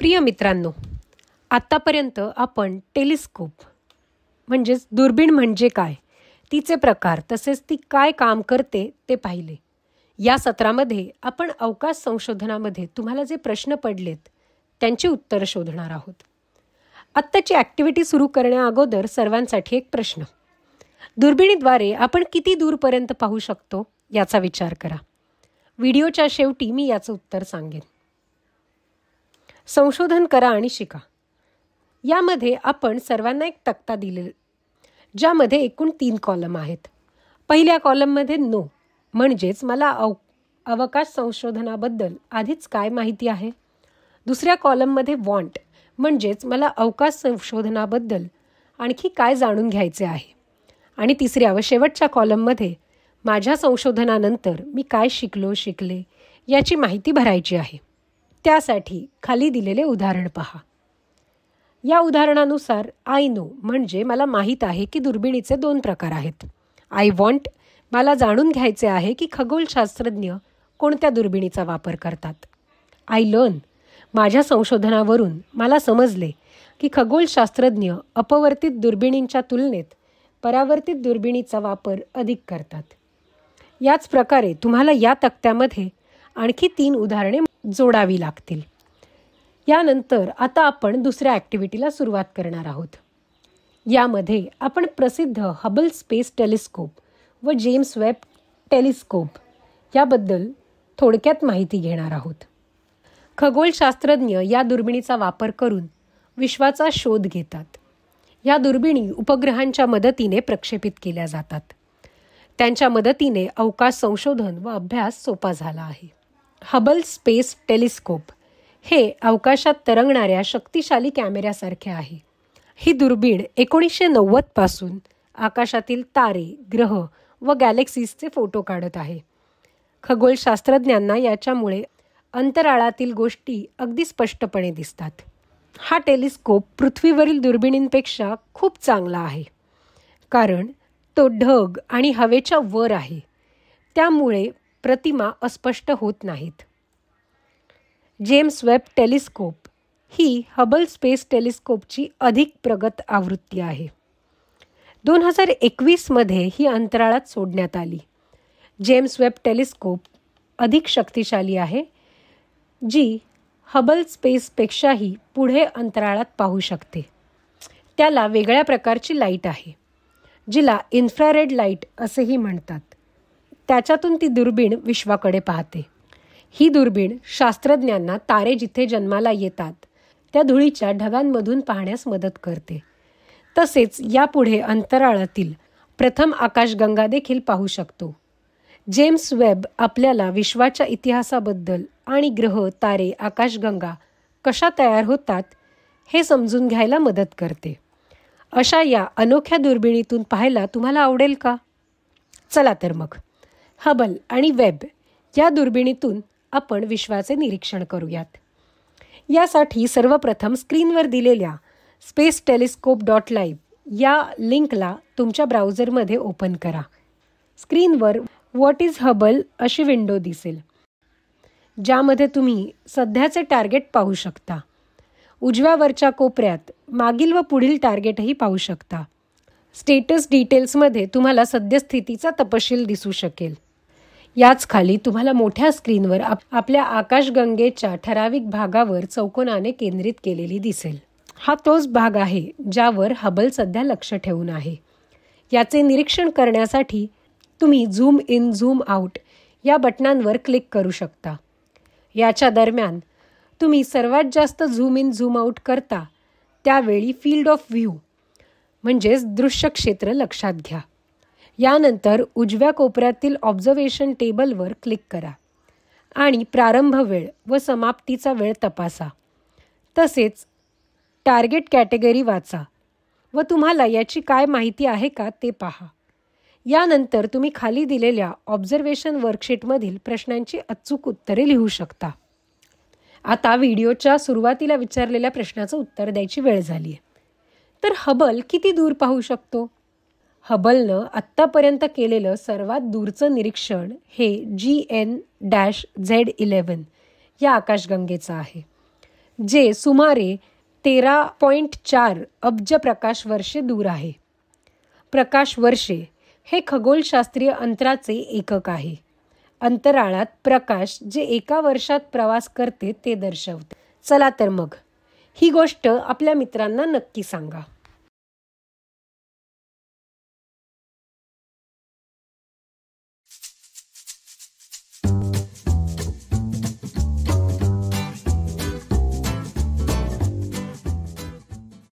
प्रिय मित्रांनो आत्तापर्यंत आपण टेलिस्कोप म्हणजेच दुर्बीण म्हणजे काय तिचे प्रकार तसेच ती काय काम करते ते पाहिले या सत्रामध्ये आपण अवकाश संशोधनामध्ये तुम्हाला जे प्रश्न पडलेत त्यांची उत्तरं शोधणार आहोत आत्ताची ॲक्टिव्हिटी सुरू करण्याअगोदर सर्वांसाठी एक प्रश्न दुर्बिणीद्वारे आपण किती दूरपर्यंत पाहू शकतो याचा विचार करा व्हिडिओच्या शेवटी मी याचं उत्तर सांगेन संशोधन करा आणि शिका यामध्ये आपण सर्वांना एक तक्ता दिले ज्यामध्ये एकूण तीन कॉलम आहेत पहिल्या कॉलममध्ये नो म्हणजेच मला अव अवकाश संशोधनाबद्दल आधीच काय माहिती आहे दुसऱ्या कॉलममध्ये वॉन्ट म्हणजेच मला अवकाश संशोधनाबद्दल आणखी काय जाणून घ्यायचे आहे आणि तिसऱ्या व शेवटच्या कॉलममध्ये माझ्या संशोधनानंतर मी काय शिकलो शिकले याची माहिती भरायची आहे त्यासाठी खाली दिलेले उदाहरण पहा या उदाहरणानुसार आय नो म्हणजे मला माहीत आहे की दुर्बिणीचे दोन प्रकार आहेत आय वॉन्ट मला जाणून घ्यायचे आहे की खगोलशास्त्रज्ञ कोणत्या दुर्बिणीचा वापर करतात आय लर्न माझ्या संशोधनावरून मला समजले की खगोलशास्त्रज्ञ अपवर्तित दुर्बिणींच्या तुलनेत परावर्तित दुर्बिणीचा वापर अधिक करतात याच प्रकारे तुम्हाला या तक्त्यामध्ये आणखी तीन उदाहरणे जोडावी लागतील यानंतर आता आपण दुसऱ्या ॲक्टिव्हिटीला सुरुवात करणार आहोत यामध्ये आपण प्रसिद्ध हबल स्पेस टेलिस्कोप व जेम्स वेब टेलिस्कोप याबद्दल थोडक्यात माहिती घेणार आहोत खगोलशास्त्रज्ञ या दुर्बिणीचा वापर करून विश्वाचा शोध घेतात या दुर्बिणी उपग्रहांच्या मदतीने प्रक्षेपित केल्या जातात त्यांच्या मदतीने अवकाश संशोधन व अभ्यास सोपा झाला आहे हबल स्पेस टेलिस्कोप हे अवकाशात तरंगणाऱ्या शक्तिशाली कॅमेऱ्यासारखे आहे ही दुर्बीण एकोणीसशे नव्वदपासून आकाशातील तारे ग्रह व गॅलेक्सीजचे फोटो काढत आहे खगोलशास्त्रज्ञांना याच्यामुळे अंतराळातील गोष्टी अगदी स्पष्टपणे दिसतात हा टेलिस्कोप पृथ्वीवरील दुर्बिणींपेक्षा खूप चांगला आहे कारण तो ढग आणि हवेच्या वर आहे त्यामुळे प्रतिमा अस्पष्ट होत नाहीत जेम्स वेब टेलिस्कोप ही हबल स्पेस टेलिस्कोपची अधिक प्रगत आवृत्ती आहे दोन हजार एकवीसमध्ये ही अंतराळात सोडण्यात आली जेम्स वेब टेलिस्कोप अधिक शक्तिशाली आहे जी हबल स्पेसपेक्षाही पुढे अंतराळात पाहू शकते त्याला वेगळ्या प्रकारची लाईट आहे जिला इन्फ्रारेड लाईट असेही म्हणतात त्याच्यातून ती दुर्बीण विश्वाकडे पाहते ही दुर्बीण शास्त्रज्ञांना तारे जिथे जन्माला येतात त्या धुळीच्या ढगांमधून पाहण्यास मदत करते तसेच यापुढे अंतराळातील प्रथम आकाशगंगा देखील पाहू शकतो जेम्स वेब आपल्याला विश्वाच्या इतिहासाबद्दल आणि ग्रह तारे आकाशगंगा कशा तयार होतात हे समजून घ्यायला मदत करते अशा या अनोख्या दुर्बिणीतून पाहायला तुम्हाला आवडेल का चला तर मग हबल आणि वेब या दुर्बिणीतून आपण विश्वाचे निरीक्षण करूयात यासाठी सर्वप्रथम स्क्रीनवर दिलेल्या स्पेस टेलिस्कोप डॉट लाईव्ह या लिंकला तुमच्या ब्राउझरमध्ये ओपन करा स्क्रीनवर व्हॉट इज हबल अशी विंडो दिसेल ज्यामध्ये तुम्ही सध्याचे टार्गेट पाहू शकता उजव्यावरच्या कोपऱ्यात मागील व पुढील टार्गेटही पाहू शकता स्टेटस डिटेल्समध्ये तुम्हाला सद्यस्थितीचा तपशील दिसू शकेल याच खाली तुम्हाला मोठ्या स्क्रीनवर आप आपल्या आकाशगंगेच्या ठराविक भागावर चौकोनाने केंद्रित केलेली दिसेल हा तोच भाग आहे ज्यावर हबल सध्या लक्ष ठेवून आहे याचे निरीक्षण करण्यासाठी तुम्ही झूम इन झूम आउट या बटनांवर क्लिक करू शकता याच्या दरम्यान तुम्ही सर्वात जास्त झूम इन झूम आउट करता त्यावेळी फील्ड ऑफ व्ह्यू म्हणजेच दृश्य क्षेत्र लक्षात घ्या यानंतर उजव्या कोपऱ्यातील ऑब्झर्वेशन टेबलवर क्लिक करा आणि प्रारंभ वेळ व समाप्तीचा वेळ तपासा तसेच टार्गेट कॅटेगरी वाचा व तुम्हाला याची काय माहिती आहे का ते पहा यानंतर तुम्ही खाली दिलेल्या ऑब्झर्वेशन वर्कशीटमधील प्रश्नांची अचूक उत्तरे लिहू शकता आता व्हिडिओच्या सुरुवातीला विचारलेल्या प्रश्नाचं उत्तर द्यायची वेळ झाली आहे तर हबल किती दूर पाहू शकतो हबलनं आत्तापर्यंत केलेलं सर्वात दूरचं निरीक्षण हे G N dash Z eleven या आकाशगंगेचं आहे जे सुमारे तेरा पॉईंट चार अब्ज प्रकाश वर्षे दूर आहे प्रकाश वर्षे हे खगोलशास्त्रीय अंतराचे एकक आहे अंतराळात प्रकाश जे एका वर्षात प्रवास करते ते दर्शवते चला तर मग ही गोष्ट आपल्या मित्रांना नक्की सांगा